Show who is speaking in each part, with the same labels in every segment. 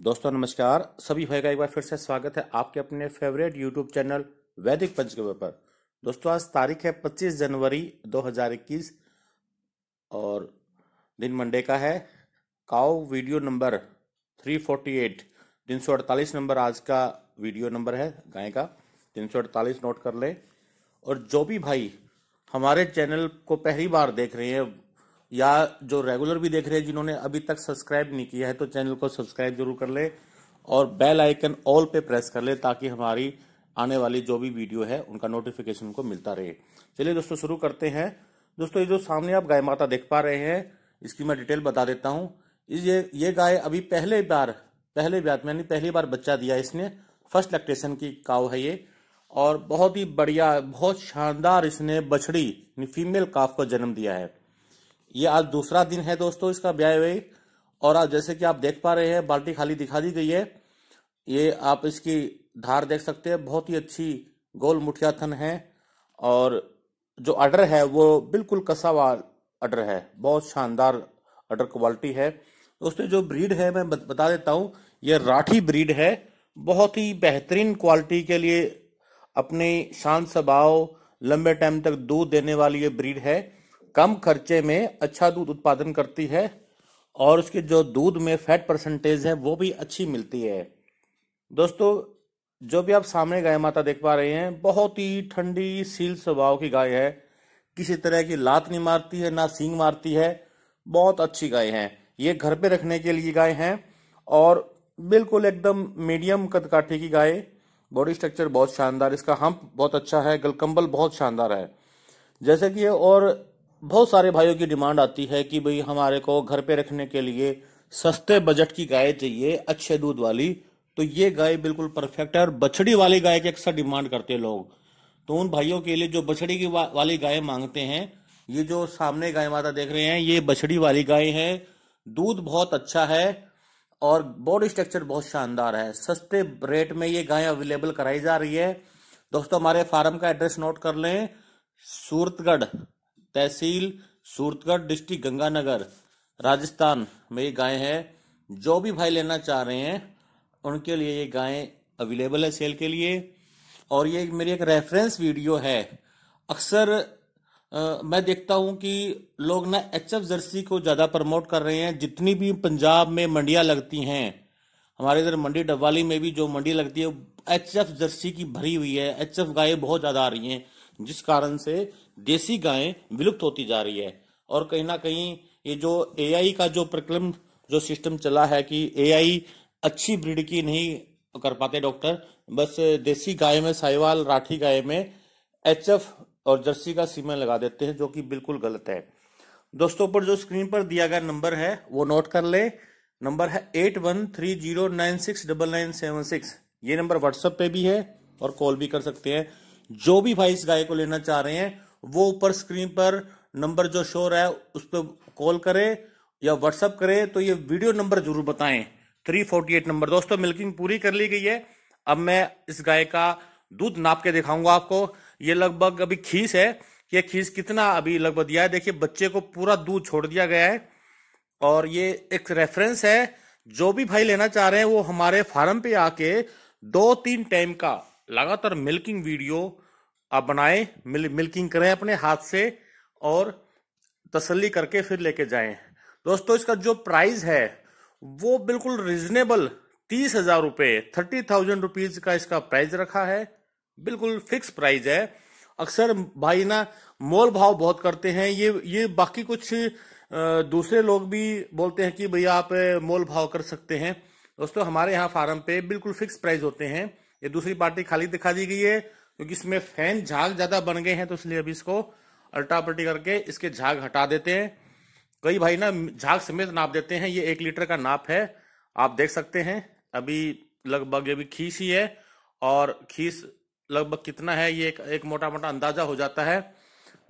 Speaker 1: दोस्तों नमस्कार सभी भाई का एक बार फिर से स्वागत है आपके अपने फेवरेट यूट्यूब चैनल वैदिक पंचकव्य पर दोस्तों आज तारीख है 25 जनवरी 2021 और दिन मंडे का है काओ वीडियो नंबर 348 348 नंबर आज का वीडियो नंबर है गाय का 348 नोट कर लें और जो भी भाई हमारे चैनल को पहली बार देख रहे हैं या जो रेगुलर भी देख रहे हैं जिन्होंने अभी तक सब्सक्राइब नहीं किया है तो चैनल को सब्सक्राइब जरूर कर ले और बेल आइकन ऑल पे प्रेस कर ले ताकि हमारी आने वाली जो भी वीडियो है उनका नोटिफिकेशन उनको मिलता रहे चलिए दोस्तों शुरू करते हैं दोस्तों ये जो सामने आप गाय माता देख पा रहे हैं इसकी मैं डिटेल बता देता हूँ ये ये गाय अभी पहले बार पहले बार मैंने पहली बार बच्चा दिया इसने फर्स्ट लैक्टेशन की काव है ये और बहुत ही बढ़िया बहुत शानदार इसने बछड़ी फीमेल काफ को जन्म दिया है ये आज दूसरा दिन है दोस्तों इसका ब्याय व्यय और आज जैसे कि आप देख पा रहे हैं बाल्टी खाली दिखा दी गई है ये आप इसकी धार देख सकते हैं बहुत ही अच्छी गोल मुठिया थन है और जो अडर है वो बिल्कुल कसावा अडर है बहुत शानदार अडर क्वालिटी है दोस्तों जो ब्रीड है मैं बता देता हूँ ये राठी ब्रीड है बहुत ही बेहतरीन क्वालिटी के लिए अपने शांत स्वभाव लंबे टाइम तक दूध देने वाली ये ब्रीड है कम खर्चे में अच्छा दूध उत्पादन करती है और उसके जो दूध में फैट परसेंटेज है वो भी अच्छी मिलती है दोस्तों जो भी आप सामने गाय माता देख पा रहे हैं बहुत ही ठंडी सील स्वभाव की गाय है किसी तरह की लात नहीं मारती है ना सींग मारती है बहुत अच्छी गाय है ये घर पे रखने के लिए गाय है और बिल्कुल एकदम मीडियम कद काठी की गाय बॉडी स्ट्रक्चर बहुत शानदार इसका हम्प बहुत अच्छा है गलकम्बल बहुत शानदार है जैसे कि और बहुत सारे भाइयों की डिमांड आती है कि भाई हमारे को घर पे रखने के लिए सस्ते बजट की गाय चाहिए अच्छे दूध वाली तो ये गाय बिल्कुल परफेक्ट है और बछड़ी वाली गाय के अक्सर डिमांड करते हैं लोग तो उन भाइयों के लिए जो बछड़ी की वा, वाली गाय मांगते हैं ये जो सामने गाय माता देख रहे हैं ये बछड़ी वाली गाय है दूध बहुत अच्छा है और बॉडी स्ट्रक्चर बहुत शानदार है सस्ते रेट में ये गाय अवेलेबल कराई जा रही है दोस्तों हमारे फार्म का एड्रेस नोट कर लें सूरतगढ़ तहसील सूरतगढ़ डिस्ट्रिक्ट गंगानगर राजस्थान में ये गाय है जो भी भाई लेना चाह रहे हैं उनके लिए ये गाय अवेलेबल है सेल के लिए और ये मेरी एक रेफरेंस वीडियो है अक्सर मैं देखता हूं कि लोग ना एच एफ जर्सी को ज़्यादा प्रमोट कर रहे हैं जितनी भी पंजाब में मंडियां लगती हैं हमारे इधर मंडी डब्वाली में भी जो मंडी लगती है एच एफ जर्सी की भरी हुई है एच एफ गायें बहुत ज़्यादा आ रही हैं जिस कारण से देसी गायें विलुप्त होती जा रही है और कहीं ना कहीं ये जो एआई का जो प्रक्रम जो सिस्टम चला है कि एआई अच्छी ब्रीड की नहीं कर पाते डॉक्टर बस देसी गाय में साहिवाल राठी गाय में एच और जर्सी का सीमा लगा देते हैं जो कि बिल्कुल गलत है दोस्तों पर जो स्क्रीन पर दिया गया नंबर है वो नोट कर ले नंबर है eight one three zero nine six double nine seven six ये नंबर व्हाट्सएप पे भी है और कॉल भी कर सकते हैं जो भी भाई इस गाय को लेना चाह रहे हैं वो ऊपर स्क्रीन पर नंबर जो शो रहा है उस पर कॉल करें या व्हाट्सअप करें तो ये वीडियो नंबर जरूर बताएं 348 नंबर दोस्तों मिल्किंग पूरी कर ली गई है अब मैं इस गाय का दूध नाप के दिखाऊंगा आपको ये लगभग अभी खीस है ये खीस कितना अभी लगभग दिया है देखिए बच्चे को पूरा दूध छोड़ दिया गया है और ये एक रेफरेंस है जो भी भाई लेना चाह रहे हैं वो हमारे फार्म पे आके दो तीन टाइम का लगातार मिल्किंग वीडियो आप बनाए मिल, मिल्किंग करें अपने हाथ से और तसल्ली करके फिर लेके जाएं दोस्तों इसका जो प्राइस है वो बिल्कुल रिजनेबल तीस हजार रुपये थर्टी थाउजेंड रुपीज का इसका प्राइस रखा है बिल्कुल फिक्स प्राइस है अक्सर भाई ना मोल भाव बहुत करते हैं ये ये बाकी कुछ दूसरे लोग भी बोलते हैं कि भैया आप मोल भाव कर सकते हैं दोस्तों हमारे यहाँ फार्म पे बिल्कुल फिक्स प्राइस होते हैं ये दूसरी पार्टी खाली दिखा दी गई है क्योंकि इसमें फैन झाग ज्यादा बन गए हैं तो इसलिए अभी इसको अल्ट्रापट्टी करके इसके झाग हटा देते हैं कई भाई ना झाग समेत नाप देते हैं ये एक लीटर का नाप है आप देख सकते हैं अभी लगभग ये भी खीस ही है और खीस लगभग कितना है ये एक, एक मोटा मोटा अंदाजा हो जाता है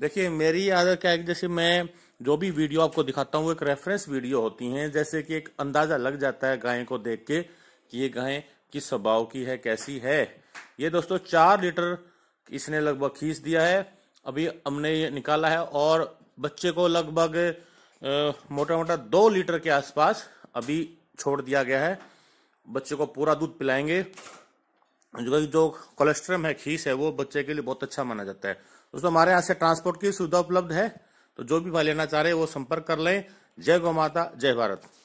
Speaker 1: देखिए मेरी आदत क्या है जैसे मैं जो भी वीडियो आपको दिखाता हूँ एक रेफरेंस वीडियो होती हैं जैसे कि एक अंदाजा लग जाता है गाय को देख के कि ये गाय किस स्वभाव की है कैसी है ये दोस्तों चार लीटर इसने लगभग खींच दिया है अभी हमने ये निकाला है और बच्चे को लगभग मोटा मोटा दो लीटर के आसपास अभी छोड़ दिया गया है बच्चे को पूरा दूध पिलाएंगे जो जो कोलेस्ट्रम है खीस है वो बच्चे के लिए बहुत अच्छा माना जाता है दोस्तों हमारे यहाँ से ट्रांसपोर्ट की सुविधा उपलब्ध है तो जो भी भाई लेना चाह रहे हैं वो संपर्क कर लें जय गौ माता जय भारत